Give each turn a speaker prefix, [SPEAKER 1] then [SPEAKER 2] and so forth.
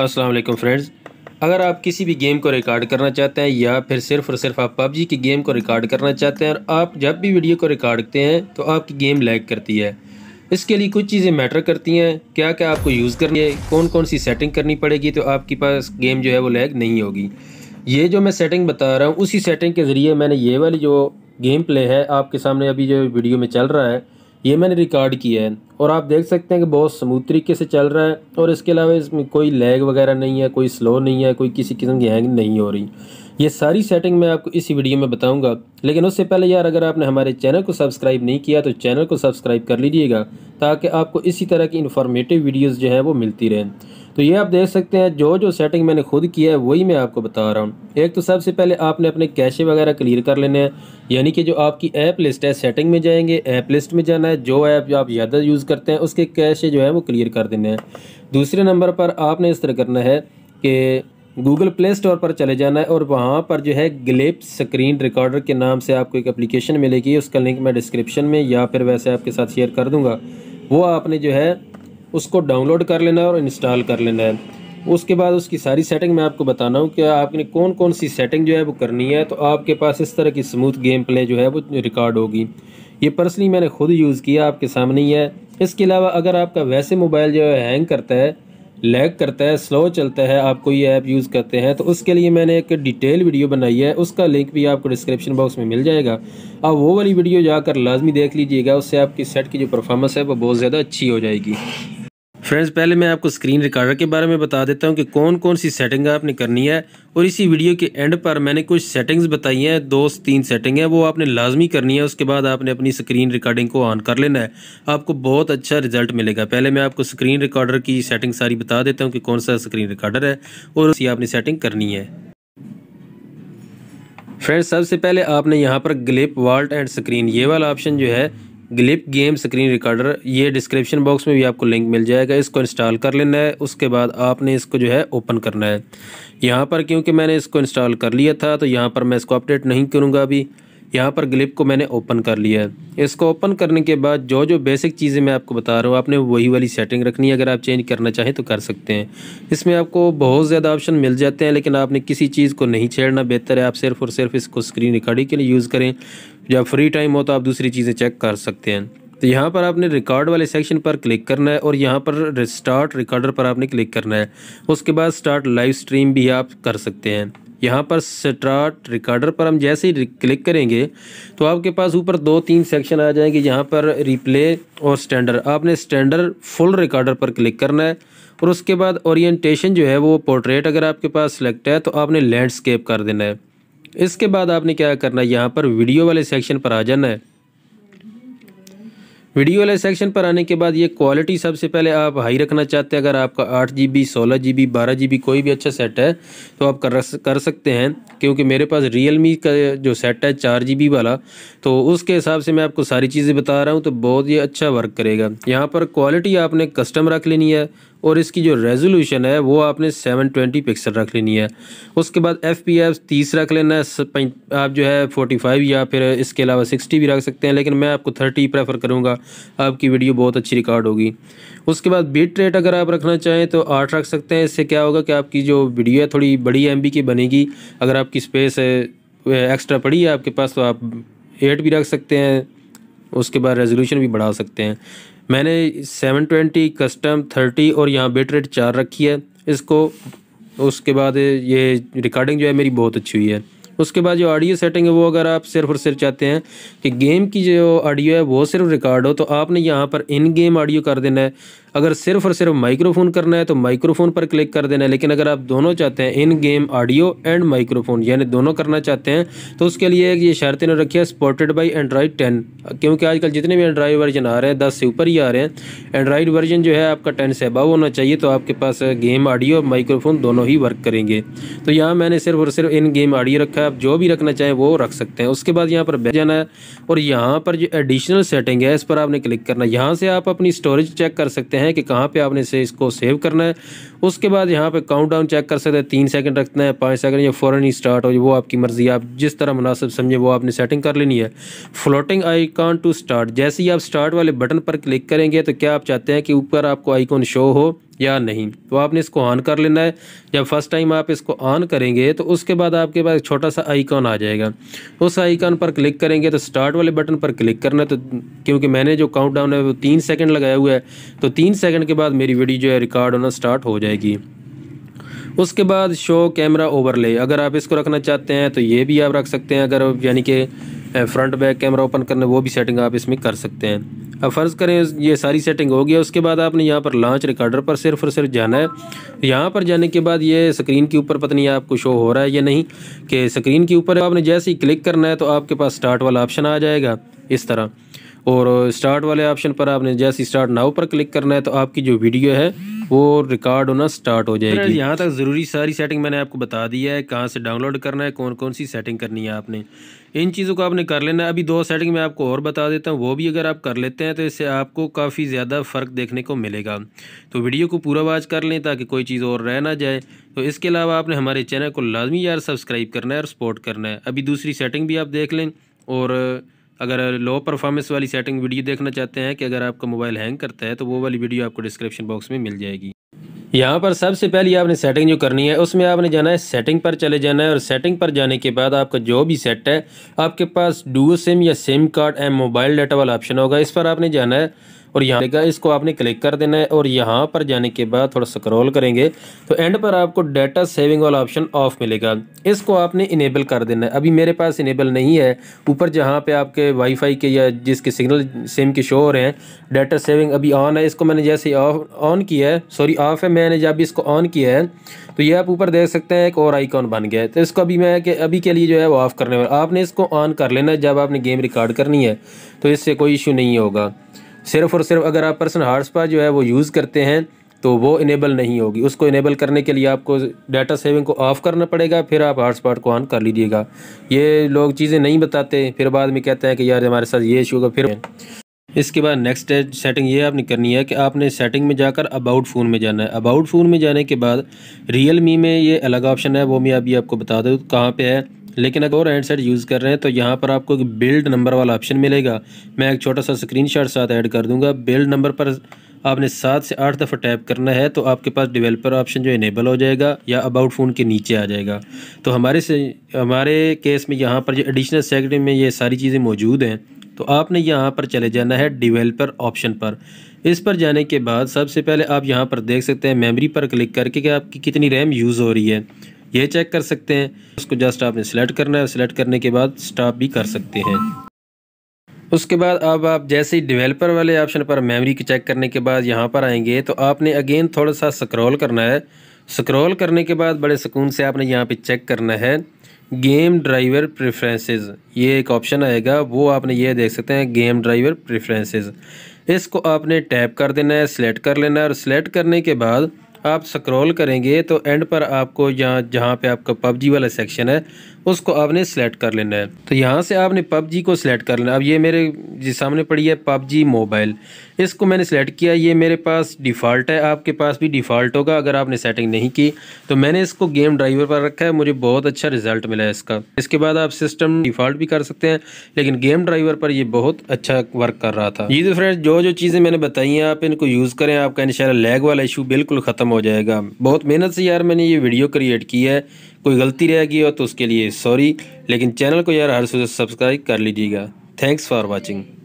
[SPEAKER 1] Aslam friends अगर आप किसी भी गेम को रिकॉर्ड करना चाहते हैं या फिर सिर्फ और सिर्फ आप पबजी की गेम को रिकॉर्ड करना चाहते हैं और आप जब भी वीडियो को रिकॉर्ड करते हैं तो आपकी गेम लैग करती है इसके लिए कुछ चीज़ें मैटर करती हैं क्या क्या आपको यूज़ करनी है कौन कौन सी सेटिंग करनी पड़ेगी तो आपके पास गेम जो है वो लैग नहीं होगी ये जो मैं सेटिंग बता रहा हूँ उसी सेटिंग के ज़रिए मैंने ये वाली जो गेम प्ले है आपके सामने अभी जो वीडियो में चल रहा है ये मैंने रिकॉर्ड किया है और आप देख सकते हैं कि बहुत स्मूथ तरीके से चल रहा है और इसके अलावा इसमें कोई लैग वगैरह नहीं है कोई स्लो नहीं है कोई किसी किस्म की हैंग नहीं हो रही ये सारी सेटिंग मैं आपको इसी वीडियो में बताऊंगा लेकिन उससे पहले यार अगर आपने हमारे चैनल को सब्सक्राइब नहीं किया तो चैनल को सब्सक्राइब कर लीजिएगा ताकि आपको इसी तरह की इन्फॉर्मेटिव वीडियोज़ जो हैं वो मिलती रहें तो ये आप देख सकते हैं जो जो सेटिंग मैंने खुद किया है वही मैं आपको बता रहा हूँ एक तो सबसे पहले आपने अपने कैशे वगैरह क्लियर कर लेने हैं यानी कि जो आपकी ऐप लिस्ट है सेटिंग में जाएंगे ऐप लिस्ट में जाना है जो ऐप जो आप ज़्यादा यूज़ करते हैं उसके कैशे जो है वो क्लियर कर देने हैं दूसरे नंबर पर आपने इस तरह करना है कि गूगल प्ले स्टोर पर चले जाना है और वहाँ पर जो है ग्लिप स्क्रीन रिकॉर्डर के नाम से आपको एक एप्लीकेशन मिलेगी उसका लिंक मैं डिस्क्रिप्शन में या फिर वैसे आपके साथ शेयर कर दूँगा वो आपने जो है उसको डाउनलोड कर लेना है और इंस्टॉल कर लेना है उसके बाद उसकी सारी सेटिंग मैं आपको बताना हूँ कि आपने कौन कौन सी सेटिंग जो है वो करनी है तो आपके पास इस तरह की स्मूथ गेम प्ले जो है वो रिकॉर्ड होगी ये पर्सनली मैंने खुद यूज़ किया आपके सामने ही है इसके अलावा अगर आपका वैसे मोबाइल जो है हैंग करता है लैग करता है स्लो चलता है आप कोई ऐप यूज़ करते हैं तो उसके लिए मैंने एक डिटेल वीडियो बनाई है उसका लिंक भी आपको डिस्क्रिप्शन बॉक्स में मिल जाएगा आप वो वाली वीडियो जाकर लाजमी देख लीजिएगा उससे आपकी सेट की जो परफॉर्मेंस है वो बहुत ज़्यादा अच्छी हो जाएगी फ्रेंड्स पहले मैं आपको स्क्रीन रिकॉर्डर के बारे में बता देता हूँ कि कौन कौन सी सेटिंग आपने करनी है और इसी वीडियो के एंड पर मैंने कुछ सेटिंग्स बताई हैं दो तीन सेटिंग है वो आपने लाजमी करनी है उसके बाद आपने अपनी स्क्रीन रिकॉर्डिंग को ऑन कर लेना है आपको बहुत अच्छा रिजल्ट मिलेगा पहले मैं आपको स्क्रीन रिकॉर्डर की सेटिंग सारी बता देता हूँ कि कौन सा स्क्रीन रिकॉर्डर है और उसी आपने सेटिंग करनी है फ्रेंड्स सबसे पहले आपने यहाँ पर ग्लिप वाल्ट एंड स्क्रीन ये वाला ऑप्शन जो है ग्लिप गेम स्क्रीन रिकॉर्डर ये डिस्क्रिप्शन बॉक्स में भी आपको लिंक मिल जाएगा इसको इंस्टॉल कर लेना है उसके बाद आपने इसको जो है ओपन करना है यहाँ पर क्योंकि मैंने इसको इंस्टॉल कर लिया था तो यहाँ पर मैं इसको अपडेट नहीं करूँगा अभी यहाँ पर ग्लिप को मैंने ओपन कर लिया है इसको ओपन करने के बाद जो जो बेसिक चीज़ें मैं आपको बता रहा हूँ आपने वही वाली सेटिंग रखनी है अगर आप चेंज करना चाहें तो कर सकते हैं इसमें आपको बहुत ज़्यादा ऑप्शन मिल जाते हैं लेकिन आपने किसी चीज़ को नहीं छेड़ना बेहतर है आप सिर्फ और सिर्फ इसको स्क्रीन रिकॉर्डिंग के लिए यूज़ करें जब फ्री टाइम हो तो आप दूसरी चीज़ें चेक कर सकते हैं तो यहाँ पर आपने रिकॉर्ड वाले सेक्शन पर क्लिक करना है और यहाँ पर स्टार्ट रिकॉर्डर पर आपने क्लिक करना है उसके बाद स्टार्ट लाइव स्ट्रीम भी आप कर सकते हैं यहाँ पर स्टार्ट रिकॉर्डर पर हम जैसे ही क्लिक करेंगे तो आपके पास ऊपर दो तीन सेक्शन आ जाएंगे यहाँ पर रिप्ले और स्टैंडर आपने स्टैंडर फुल रिकॉर्डर पर क्लिक करना है और उसके बाद ओरिएंटेशन जो है वो पोर्ट्रेट अगर आपके पास सेलेक्ट है तो आपने लैंडस्केप कर देना है इसके बाद आपने क्या करना है यहाँ पर वीडियो वाले सेक्शन पर आ जाना है वीडियो वाले सेक्शन पर आने के बाद ये क्वालिटी सबसे पहले आप हाई रखना चाहते हैं अगर आपका आठ जी बी सोलह जी बी बारह जी बी कोई भी अच्छा सेट है तो आप कर कर सकते हैं क्योंकि मेरे पास रियल मी का जो सेट है चार जी बी वाला तो उसके हिसाब से मैं आपको सारी चीज़ें बता रहा हूँ तो बहुत ही अच्छा वर्क करेगा यहाँ पर क्वालिटी आपने कस्टम रख लेनी है और इसकी जो रेजोल्यूशन है वो आपने 720 पिक्सल रख लेनी है उसके बाद एफ पी एफ तीस रख लेना है आप जो है 45 या फिर इसके अलावा 60 भी रख सकते हैं लेकिन मैं आपको 30 प्रेफर करूँगा आपकी वीडियो बहुत अच्छी रिकॉर्ड होगी उसके बाद बीट रेट अगर आप रखना चाहें तो आठ रख सकते हैं इससे क्या होगा कि आपकी जो वीडियो है थोड़ी बड़ी एम की बनेगी अगर आपकी स्पेस एक्स्ट्रा पड़ी है आपके पास तो आप एट भी रख सकते हैं उसके बाद रेजोल्यूशन भी बढ़ा सकते हैं मैंने 720 कस्टम 30 और यहाँ बिट रेट चार रखी है इसको उसके बाद ये रिकॉर्डिंग जो है मेरी बहुत अच्छी हुई है उसके बाद जो ऑडियो सेटिंग है वो अगर आप सिर्फ और सिर्फ चाहते हैं कि गेम की जो ऑडियो है वो सिर्फ रिकॉर्ड हो तो आपने यहाँ पर इन गेम ऑडियो कर देना है अगर सिर्फ और सिर्फ माइक्रोफोन करना है तो माइक्रोफोन पर क्लिक कर देना है लेकिन अगर आप दोनों चाहते हैं in game audio and microphone यानी दोनों करना चाहते हैं तो उसके लिए ये शर्त इन्होंने रखी है स्पॉटेड बाई एंड्रॉयड टेन क्योंकि आजकल जितने भी एंड्रॉयड वर्जन आ रहे हैं दस से ऊपर ही आ रहे हैं एंड्रॉयड वर्जन जो है आपका टेन से अबाव होना चाहिए तो आपके पास गेम ऑडियो और माइक्रोफोन दोनों ही वर्क करेंगे तो यहाँ मैंने सिर्फ और सिर्फ इन गेम ऑडियो रखा है आप जो भी रखना चाहें वो रख सकते हैं उसके बाद यहाँ पर बैठ जाना है और यहाँ पर जो एडिशनल सेटिंग है इस पर आपने क्लिक करना है यहाँ से आप अपनी स्टोरेज चेक कर सकते हैं हैं कि कहाँ पे आपने से इसको सेव करना है उसके बाद यहाँ पे काउंटडाउन चेक कर सकते हैं तीन सेकंड रखना है पाँच सेकंड या फ़ौरन ही स्टार्ट हो वो आपकी मर्ज़ी आप जिस तरह मुनासिब समझे वो आपने सेटिंग कर लेनी है फ्लोटिंग आइकॉन टू स्टार्ट जैसे ही आप स्टार्ट वाले बटन पर क्लिक करेंगे तो क्या आप चाहते हैं कि ऊपर आपको आइकॉन शो हो या नहीं तो आपने इसको ऑन कर लेना है जब फर्स्ट टाइम आप इसको ऑन करेंगे तो उसके बाद आपके पास छोटा सा आइकॉन आ जाएगा उस आइकॉन पर क्लिक करेंगे तो स्टार्ट वाले बटन पर क्लिक करना तो क्योंकि मैंने जो काउंटडाउन है वो तीन सेकंड लगाया हुआ है तो तीन सेकंड के बाद मेरी वीडियो जो है रिकॉर्ड होना स्टार्ट हो जाएगी उसके बाद शो कैमरा ओवरले अगर आप इसको रखना चाहते हैं तो ये भी आप रख सकते हैं अगर यानी कि फ्रंट बैक कैमरा ओपन करना वो भी सेटिंग आप इसमें कर सकते हैं अब फ़र्ज़ करें ये सारी सेटिंग हो गई उसके बाद आपने यहाँ पर लॉन्च रिकॉर्डर पर सिर्फ और सिर्फ जाना है यहाँ पर जाने के बाद ये स्क्रीन के ऊपर पता नहीं आपको शो हो रहा है या नहीं कि स्क्रीन के ऊपर आपने जैसे ही क्लिक करना है तो आपके पास स्टार्ट वाला ऑप्शन आ जाएगा इस तरह और स्टार्ट वाले ऑप्शन पर आपने जैसे स्टार्ट नाउ पर क्लिक करना है तो आपकी जो वीडियो है वो रिकॉर्ड होना स्टार्ट हो जाएगी यहाँ तक ज़रूरी सारी सेटिंग मैंने आपको बता दी है कहाँ से डाउनलोड करना है कौन कौन सी सेटिंग करनी है आपने इन चीज़ों को आपने कर लेना है अभी दो सेटिंग मैं आपको और बता देता हूँ वो भी अगर आप कर लेते हैं तो इससे आपको काफ़ी ज़्यादा फ़र्क देखने को मिलेगा तो वीडियो को पूरा वाच कर लें ताकि कोई चीज़ और रह ना जाए तो इसके अलावा आपने हमारे चैनल को लाजमी यार सब्सक्राइब करना है और सपोर्ट करना है अभी दूसरी सेटिंग भी आप देख लें और अगर लो परफॉर्मेंस वाली सेटिंग वीडियो देखना चाहते हैं कि अगर आपका मोबाइल हैंग करता है तो वो वाली वीडियो आपको डिस्क्रिप्शन बॉक्स में मिल जाएगी यहाँ पर सबसे पहले आपने सेटिंग जो करनी है उसमें आपने जाना है सेटिंग पर चले जाना है और सेटिंग पर जाने के बाद आपका जो भी सेट है आपके पास डुओ सिम या SIM card and mobile data वाला ऑप्शन होगा इस पर आपने जाना है और यहाँ का इसको आपने क्लिक कर देना है और यहाँ पर जाने के बाद थोड़ा स्क्रॉल करेंगे तो एंड पर आपको डाटा सेविंग वाला ऑप्शन ऑफ मिलेगा इसको आपने इनेबल कर देना है अभी मेरे पास इनेबल नहीं है ऊपर जहाँ पे आपके वाईफाई के या जिसके सिग्नल सिम के शो हो रहे हैं डाटा सेविंग अभी ऑन है इसको मैंने जैसे ऑफ ऑन किया है सॉरी ऑफ है मैंने जब इसको ऑन किया है तो ये आप ऊपर देख सकते हैं एक और आइकॉन बन गया है तो इसको अभी मैं के अभी के लिए जो है वो ऑफ़ करने वाला आपने इसको ऑन कर लेना जब आपने गेम रिकॉर्ड करनी है तो इससे कोई इशू नहीं होगा सिर्फ और सिर्फ अगर आप पर्सन स्पॉट जो है वो यूज़ करते हैं तो वो इनेबल नहीं होगी उसको इनेबल करने के लिए आपको डाटा सेविंग को ऑफ़ करना पड़ेगा फिर आप स्पॉट को ऑन कर लीजिएगा ये लोग चीज़ें नहीं बताते फिर बाद में कहते हैं कि यार हमारे साथ ये इशू होगा फिर इसके बाद नेक्स्ट सेटिंग ये आपने करनी है कि आपने सेटिंग में जाकर अबाउट फ़ोन में जाना है अबाउट फ़ोन में जाने के बाद रियल मी में ये अलग ऑप्शन है वो मैं अभी आपको बता दूँ कहाँ पे है लेकिन अगर हैंड सेट यूज़ कर रहे हैं तो यहाँ पर आपको एक बिल्ड नंबर वाला ऑप्शन मिलेगा मैं एक छोटा सा स्क्रीन साथ ऐड कर दूँगा बिल्ड नंबर पर आपने सात से आठ दफ़ा टैप करना है तो आपके पास डिवेलपर ऑप्शन जो इनेबल हो जाएगा या अबाउट फ़ोन के नीचे आ जाएगा तो हमारे से हमारे केस में यहाँ पर जो एडिशनल सेक्रेटरी में ये सारी चीज़ें मौजूद हैं तो आपने यहाँ पर चले जाना है डिवेलपर ऑप्शन पर इस पर जाने के बाद सबसे पहले आप यहाँ पर देख सकते हैं मेमोरी पर क्लिक करके कि आपकी कितनी रैम यूज़ हो रही है ये चेक कर सकते हैं उसको जस्ट आपने सेलेक्ट करना है सेलेक्ट करने के बाद स्टॉप भी कर सकते हैं उसके बाद अब आप जैसे ही डिवेलपर वाले ऑप्शन पर मेमोरी की चेक करने के बाद यहाँ पर आएंगे तो आपने अगेन थोड़ा सा स्क्रॉल करना है स्क्रॉल करने के बाद बड़े सुकून से आपने यहाँ पे चेक करना है गेम ड्राइवर प्रेफरेंसेस ये एक ऑप्शन आएगा वो आपने ये देख सकते हैं गेम ड्राइवर प्रेफरेंसेस इसको आपने टैप कर देना है सिलेक्ट कर लेना है और सिलेक्ट करने के बाद आप स्क्रॉल करेंगे तो एंड पर आपको यहाँ जहाँ पे आपका पबजी वाला सेक्शन है उसको आपने सेलेक्ट कर लेना है तो यहाँ से आपने पबजी को सिलेक्ट कर लेना अब ये मेरे जिस सामने पड़ी है पबजी मोबाइल इसको मैंने सेलेक्ट किया ये मेरे पास डिफ़ॉल्ट है आपके पास भी डिफ़ॉल्ट होगा अगर आपने सेटिंग नहीं की तो मैंने इसको गेम ड्राइवर पर रखा है मुझे बहुत अच्छा रिजल्ट मिला है इसका इसके बाद आप सिस्टम डिफ़ॉल्ट भी कर सकते हैं लेकिन गेम ड्राइवर पर यह बहुत अच्छा वर्क कर रहा था जी तो फ्रेंड जो जो चीज़ें मैंने बताई हैं आप इनको यूज़ करें आपका इन लैग वाला इशू बिल्कुल ख़त्म हो जाएगा बहुत मेहनत से यार मैंने ये वीडियो क्रिएट की है कोई गलती रह गई हो तो उसके लिए सॉरी लेकिन चैनल को यार हर सुबह सब्सक्राइब कर लीजिएगा थैंक्स फॉर वॉचिंग